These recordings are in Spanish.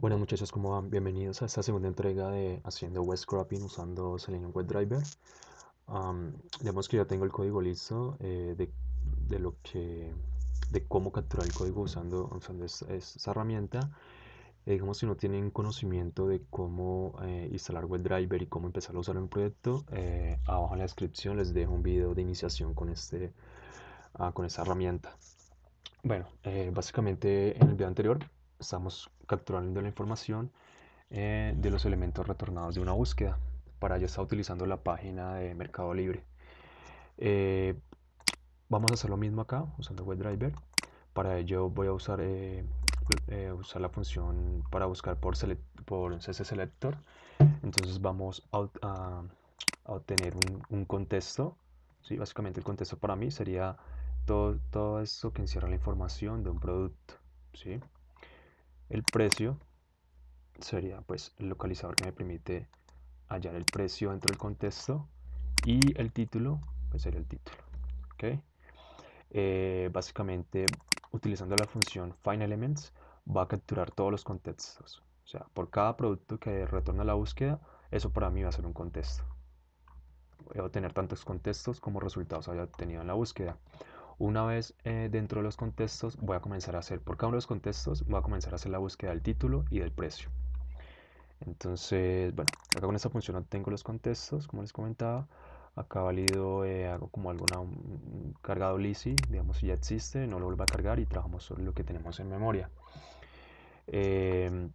Buenas muchachos, ¿cómo van? Bienvenidos a esta segunda entrega de haciendo web scrapping usando Selenium WebDriver. Um, digamos que ya tengo el código listo eh, de, de, lo que de cómo capturar el código usando, esa herramienta. Eh, digamos si no tienen conocimiento de cómo eh, instalar WebDriver y cómo empezar a usar un proyecto, eh, abajo en la descripción les dejo un video de iniciación con este ah, con esta herramienta. Bueno, básicamente en el video anterior estamos capturando la información eh, de los elementos retornados de una búsqueda. Para ello está utilizando la página de Mercado Libre. Eh, vamos a hacer lo mismo acá usando WebDriver. Para ello voy a usar, eh, usar la función para buscar por, un por Selector. Entonces vamos a, obtener un, contexto. ¿sí? Básicamente el contexto para mí sería todo, todo esto que encierra la información de un producto. ¿sí? El precio sería pues el localizador que me permite hallar el precio dentro del contexto y el título pues sería el título. Eh, básicamente utilizando la función findElements va a capturar todos los contextos. O sea, por cada producto que retorna a la búsqueda, eso para mí va a ser un contexto. Voy a obtener tantos contextos como resultados haya obtenido en la búsqueda. Una vez eh, dentro de los contextos, voy a comenzar a hacer, por cada uno de los contextos, voy a comenzar a hacer la búsqueda del título y del precio. Entonces, bueno, acá con esta función obtengo los contextos, como les comentaba. Acá valido, eh, hago como alguna cargado lisi, digamos si ya existe, no lo vuelvo a cargar y trabajamos sobre lo que tenemos en memoria. Em,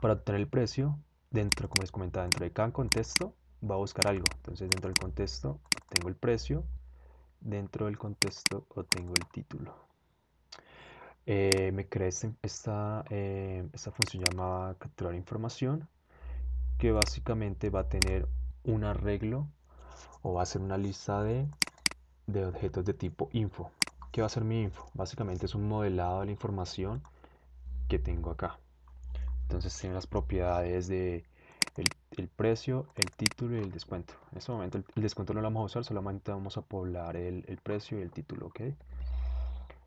para obtener el precio, dentro, como les comentaba, dentro de cada contexto, va a buscar algo. Entonces, dentro del contexto, tengo el precio dentro del contexto o tengo el título. Eh, me creé esta, eh, esta función llamada capturar información que básicamente va a tener un arreglo o va a ser una lista de, objetos de tipo info. que va a ser mi info? Básicamente es un modelado de la información que tengo acá. Entonces tiene las propiedades de el precio, el título y el descuento. En este momento el, descuento no lo vamos a usar, solamente vamos a poblar el, precio y el título, ¿ok?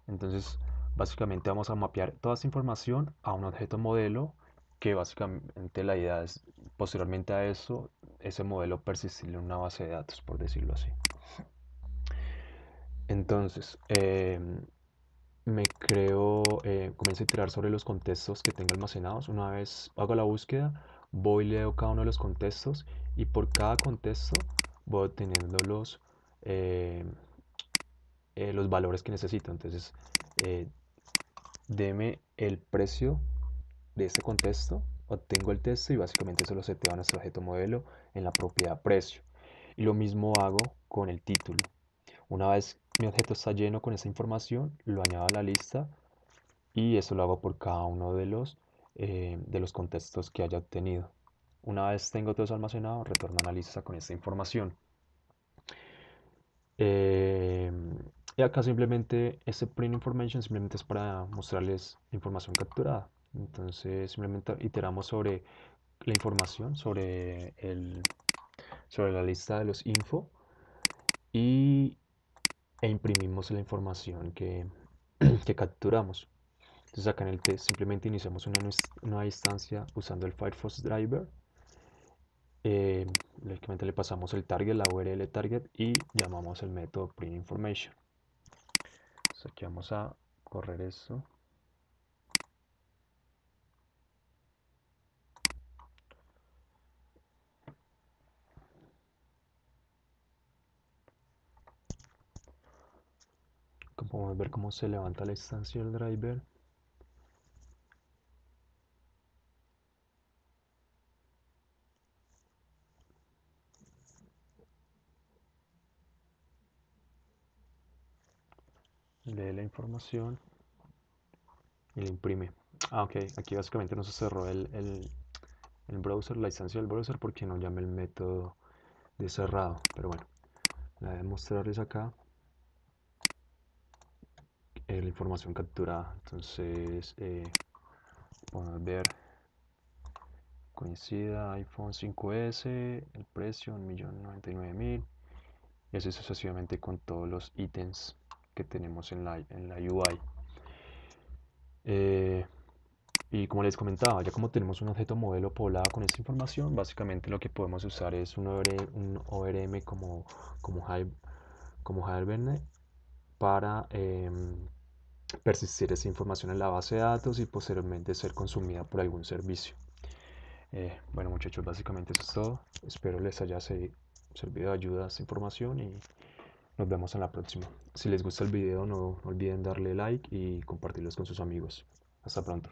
Entonces, básicamente vamos a mapear toda esta información a un objeto modelo que básicamente la idea es, posteriormente a eso, ese modelo persistir en una base de datos, por decirlo así. Entonces, em, me creo, eh, comienzo a iterar sobre los contextos que tengo almacenados. Una vez hago la búsqueda, voy leo cada uno de los contextos y por cada contexto voy obteniendo los, eh, eh, los valores que necesito. Entonces, eh, deme el precio de este contexto, obtengo el texto y básicamente eso lo seteo a nuestro objeto modelo en la propiedad precio. Y lo mismo hago con el título. Una vez mi objeto está lleno con esa información, lo añado a la lista y eso lo hago por cada uno de los eh, de los contextos que haya obtenido. Una vez tengo todos almacenados, almacenado, retorno a la lista con esta información. Eh, y acá simplemente este print information simplemente es para mostrarles información capturada. Entonces simplemente iteramos sobre la información, sobre, el, sobre la lista de los info y, e imprimimos la información que, que capturamos. Entonces acá en el test simplemente iniciamos una, nueva instancia usando el Firefox Driver. Eh, lógicamente le pasamos el target, la URL target y llamamos el método printInformation. Entonces aquí vamos a correr eso. Como podemos ver cómo se levanta la instancia del driver lee la información y la imprime. Ah, ok, aquí básicamente no se cerró el, browser, la instancia del browser, porque no llame el método de cerrado. Pero bueno, la voy a mostrarles acá eh, la información capturada. Entonces, podemos eh, ver coincida iPhone 5S, el precio 1.099.000 y así sucesivamente con todos los ítems que tenemos en la, en la UI. Eh, y como les comentaba, ya como tenemos un objeto modelo poblado con esta información, básicamente lo que podemos usar es un, ORM, un ORM como, como, como Hibernate para em, persistir esa información en la base de datos y posteriormente ser consumida por algún servicio. Eh, bueno muchachos, básicamente eso es todo. Espero les haya servido de ayuda esta información y nos vemos en la próxima. Si les gusta el video no olviden darle like y compartirlos con sus amigos. Hasta pronto.